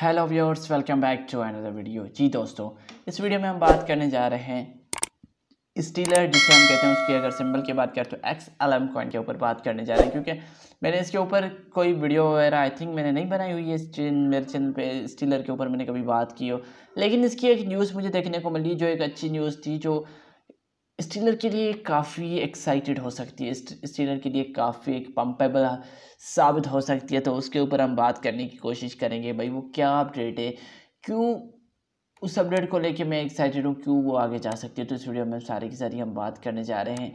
hello viewers welcome back to another video जी दोस्तों इस वीडियो में हम बात करने जा रहे हैं स्टीलर जिसे हम कहते हैं उसकी अगर सिंबल की बात करें तो एक्स एल एम कॉइन के ऊपर बात करने जा रहे हैं क्योंकि मैंने इसके ऊपर कोई वीडियो वगैरह आई थिंक मैंने नहीं बनाई हुई है इस मेरे चैनल पे स्टीलर के ऊपर मैंने कभी बात की हो लेकिन इसकी एक न्यूज़ मुझे देखने को मिली जो एक अच्छी न्यूज़ थी जो स्टीलर के लिए काफ़ी एक्साइटेड हो सकती है स्टीलर के लिए काफ़ी एक पम्पेबल साबित हो सकती है तो उसके ऊपर हम बात करने की कोशिश करेंगे भाई वो क्या अपडेट है क्यों उस अपडेट को लेके मैं एक्साइटेड हूँ क्यों वो आगे जा सकती है तो इस वीडियो में सारी की सारी हम बात करने जा रहे हैं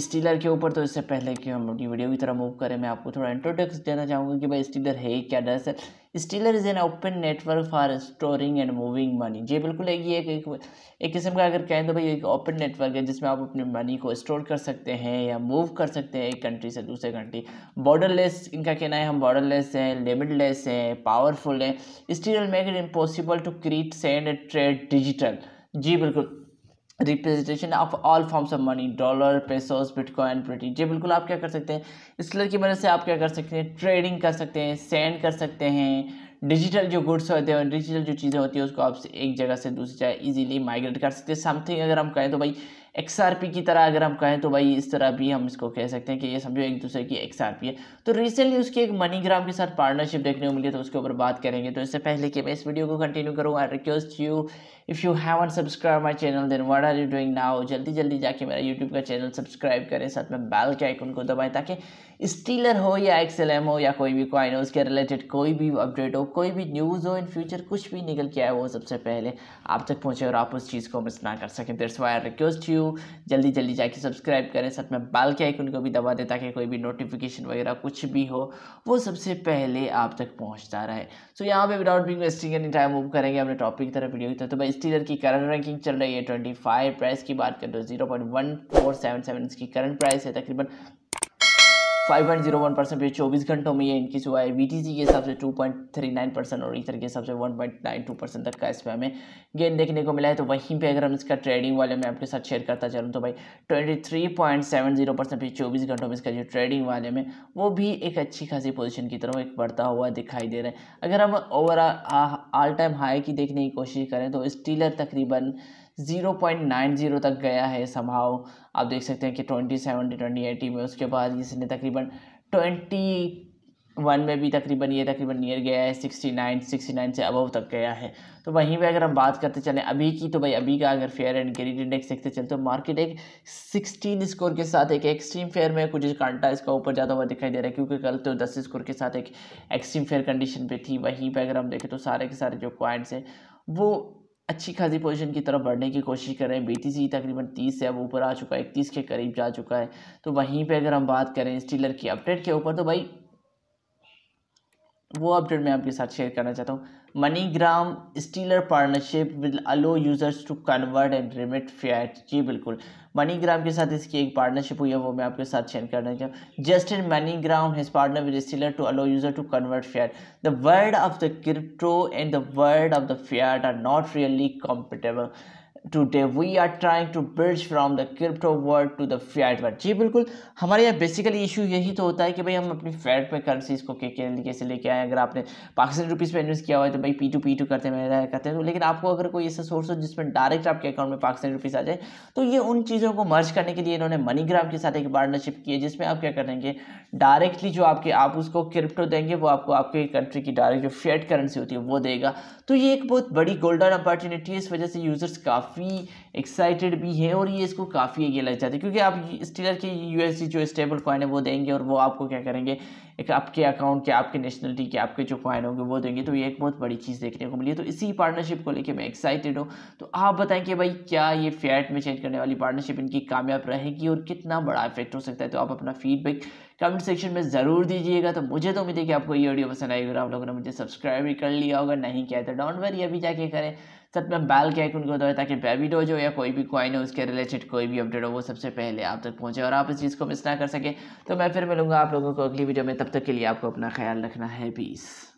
स्टीलर के ऊपर तो इससे पहले कि हम अपनी वीडियो की तरह मूव करें मैं आपको थोड़ा इंट्रोडक्स देना चाहूँगा कि भाई स्टीलर है क्या है Stellar is an open network for storing and moving money जी बिल्कुल है ये एक एक, एक किस्म का अगर कहें तो भाई एक ओपन नेटवर्क है जिसमें आप अपने मनी को स्टोर कर सकते हैं या मूव कर सकते हैं एक कंट्री से दूसरे कंट्री बॉर्डरलेस इनका कहना है हम बॉर्डरलेस हैं लिमिटलेस हैं पावरफुल हैं Stellar make it impossible to create send trade digital जी बिल्कुल representation of all forms of money dollar pesos bitcoin British ये बिल्कुल आप क्या कर सकते हैं इस की मदद से आप क्या कर सकते हैं ट्रेडिंग कर सकते हैं सेंड कर सकते हैं डिजिटल जो गुड्स होते हैं डिजिटल जो चीज़ें होती हैं उसको आप एक जगह से दूसरी जगह इजीली माइग्रेट कर सकते हैं समथिंग अगर हम कहें तो भाई एक्स की तरह अगर हम कहें तो भाई इस तरह भी हम इसको कह सकते हैं कि ये समझो एक दूसरे की एक्स है तो रिसेंटली उसकी एक मनीग्राम के साथ पार्टनरशिप देखने को मिली तो उसके ऊपर बात करेंगे तो इससे पहले कि मैं इस वीडियो को कंटिन्यू करूँ I request you if you haven't subscribe my channel then what are you doing now जल्दी जल्दी जाके मेरा यूट्यूब का चैनल सब्सक्राइब करें साथ में बैल के आइकन को दबाएं ताकि स्टीलर हो या एम हो या कोई भी कॉइन हो उसके रिलेटेड कोई भी अपडेट हो कोई भी न्यूज़ हो इन फ्यूचर कुछ भी निकल के आए वो सबसे पहले आप तक पहुँचे और आप उस चीज़ को मिस ना कर सकें that's why I request you you जल्दी जल्दी जाके सब्सक्राइब करें साथ में बाल के आइकन को भी दबा दें ताकि कोई भी नोटिफिकेशन वगैरह कुछ भी हो वो सबसे पहले आप तक पहुंचता रहे सो so, यहाँ पे without being wasting any time move करेंगे अपने टॉपिक की तरफ वीडियो की तरफ तो भाई स्टीलर की करंट रैंकिंग चल रही है ट्वेंटी प्राइस की बात करें तो zero point one current price है तकरीबन 5.01 परसेंट पे चौबीस घंटों में ये इंक्रीज हुआ है बीटीसी के हिसाब से 2.39 परसेंट और ईथर e के हिसाब से 1.92 परसेंट तक का इस पर हमें गेन देखने को मिला है तो वहीं पे अगर हम इसका ट्रेडिंग वाले में आपके साथ शेयर करता चलूँ तो भाई 23.70 परसेंट पे चौबीस घंटों में इसका जो ट्रेडिंग वाले में वो भी एक अच्छी खासी पोजिशन की तरफ एक बढ़ता हुआ दिखाई दे रहा है अगर हम ओवरऑल ऑल टाइम हाई की देखने की कोशिश करें तो स्टीलर तकरीबन 0.90 तक गया है संभाव आप देख सकते हैं कि ट्वेंटी टी ट्वेंटी एटी में उसके बाद इसने तकरीबन ट्वेंटी वन में भी तकरीबन ये तकरीबन नियर गया है सिक्सटी नाइन सिक्सटी नाइन से अबव तक गया है तो वहीं पे अगर हम बात करते चलें अभी की तो भाई अभी का अगर फेयर एंड ग्रीड इंडेक्स देखते चलते तो मार्केट एक सिक्सटीन स्कोर के साथ एक एक्सट्रीम फेयर में कुछ कांटा इसका ऊपर ज़्यादा हुआ दिखाई दे रहा है क्योंकि कल तो दस स्कोर के साथ एक एक्सट्रीम फेयर कंडीशन पर थी वहीं पर अगर हम देखें तो सारे के सारे जो पॉइंट्स हैं वो अच्छी खासी पोजीशन की तरफ बढ़ने की कोशिश कर रहे हैं बी तकरीबन 30 से अब ऊपर आ चुका है इकतीस के करीब जा चुका है तो वहीं पे अगर हम बात करें स्टीलर की अपडेट के ऊपर तो भाई वो अपडेट मैं आपके साथ शेयर करना चाहता हूँ MoneyGram Stellar partnership will allow users to convert and remit fiat जी बिल्कुल मनीग्राम के साथ इसकी एक पार्टनरशिप हुई है वो मैं आपके साथ शेयर करना चाहूँ just in MoneyGram his partner with Stellar to allow user to convert fiat the world of the crypto and the world of the fiat are not really compatible today we are trying to bridge from the crypto world to the fiat world जी बिल्कुल हमारे यहाँ basically issue यही तो होता है कि भाई हम अपनी फैट पे करेंसीज को के कैसे लेके आए अगर आपने पाकिस्तानी रुपीज़ पे इन्वेस्ट किया हुआ है तो भाई पी टू पी टू करते हैं करते हैं तो लेकिन आपको अगर कोई ऐसा सोर्स हो जिसमें डायरेक्ट आपके अकाउंट में पाकिस्तानी रुपीज़ आ जाए तो ये उन चीज़ों को मर्ज करने के लिए इन्होंने मनीग्राम के साथ एक पार्टनरशिप की है जिसमें आप क्या करेंगे डायरेक्टली जो आपके आप उसको क्रिप्टो देंगे वो आपको आपके कंट्री की डायरेक्ट जो फैट करेंसी होती है वो देगा तो ये एक बहुत बड़ी गोल्डन अपॉर्चुनिटी है इस वजह से यूज़र्स काफ़ी काफ़ी एक्साइटेड भी है और ये इसको काफ़ी आगे लग जाते हैं क्योंकि आप स्टीलर के यूएसडी जो स्टेबल कॉइन है वो देंगे और वो आपको क्या करेंगे एक आपके अकाउंट के आपके नेशनलिटी के आपके जो कॉइन होंगे वो देंगे तो ये एक बहुत बड़ी चीज़ देखने को मिली है तो इसी पार्टनरशिप को लेकर मैं एक्साइटेड हूँ तो आप बताएं कि भाई क्या ये फैट में चेंज करने वाली पार्टनरशिप इनकी कामयाब रहेगी और कितना बड़ा इफेक्ट हो सकता है तो आप अपना फीडबैक कमेंट सेक्शन में ज़रूर दीजिएगा तो मुझे तो उम्मीद है कि आपको ये ऑडियो पसंद आएगी और आप लोगों ने मुझे सब्सक्राइब भी कर लिया होगा नहीं किया तो डोंट वरी अभी जाके करें साथ में बैल के आइकन को दबाएं ताकि बेबीडो जो हो या कोई भी कॉइन हो उसके रिलेटेड कोई भी अपडेट हो वो सबसे पहले आप तक पहुँचे और आप इस चीज़ को मिस ना कर सकें तो मैं फिर मिलूँगा आप लोगों को अगली वीडियो में तब तक के लिए आपको अपना ख्याल रखना है पीस